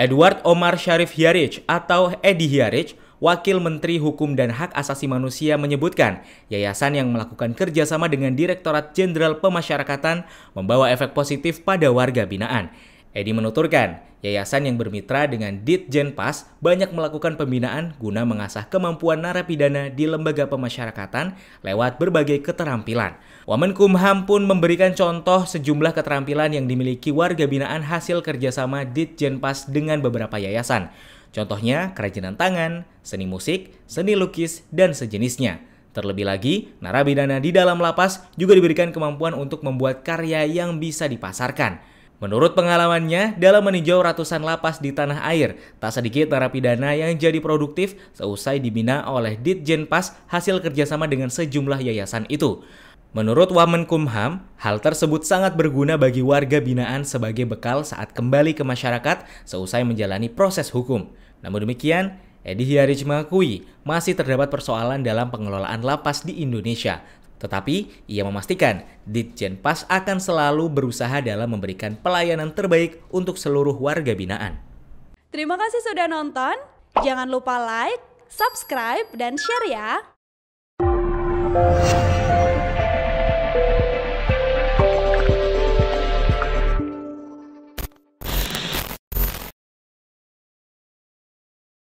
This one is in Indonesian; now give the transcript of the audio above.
Edward Omar Sharif Hiarich atau Edi Hiarich, Wakil Menteri Hukum dan Hak Asasi Manusia menyebutkan, yayasan yang melakukan kerjasama dengan Direktorat Jenderal Pemasyarakatan membawa efek positif pada warga binaan. Edi menuturkan, yayasan yang bermitra dengan Ditjen Pas banyak melakukan pembinaan guna mengasah kemampuan narapidana di lembaga pemasyarakatan lewat berbagai keterampilan. Wamenkumham pun memberikan contoh sejumlah keterampilan yang dimiliki warga binaan hasil kerjasama Ditjen Pas dengan beberapa yayasan. Contohnya kerajinan tangan, seni musik, seni lukis, dan sejenisnya. Terlebih lagi, narapidana di dalam lapas juga diberikan kemampuan untuk membuat karya yang bisa dipasarkan. Menurut pengalamannya, dalam meninjau ratusan lapas di tanah air, tak sedikit narapidana yang jadi produktif seusai dibina oleh Ditjen Pas hasil kerjasama dengan sejumlah yayasan itu. Menurut Wamenkumham, hal tersebut sangat berguna bagi warga binaan sebagai bekal saat kembali ke masyarakat seusai menjalani proses hukum. Namun demikian, Edi Hiarij mengakui masih terdapat persoalan dalam pengelolaan lapas di Indonesia, tetapi, ia memastikan Ditjen Pas akan selalu berusaha dalam memberikan pelayanan terbaik untuk seluruh warga binaan. Terima kasih sudah nonton. Jangan lupa like, subscribe, dan share ya.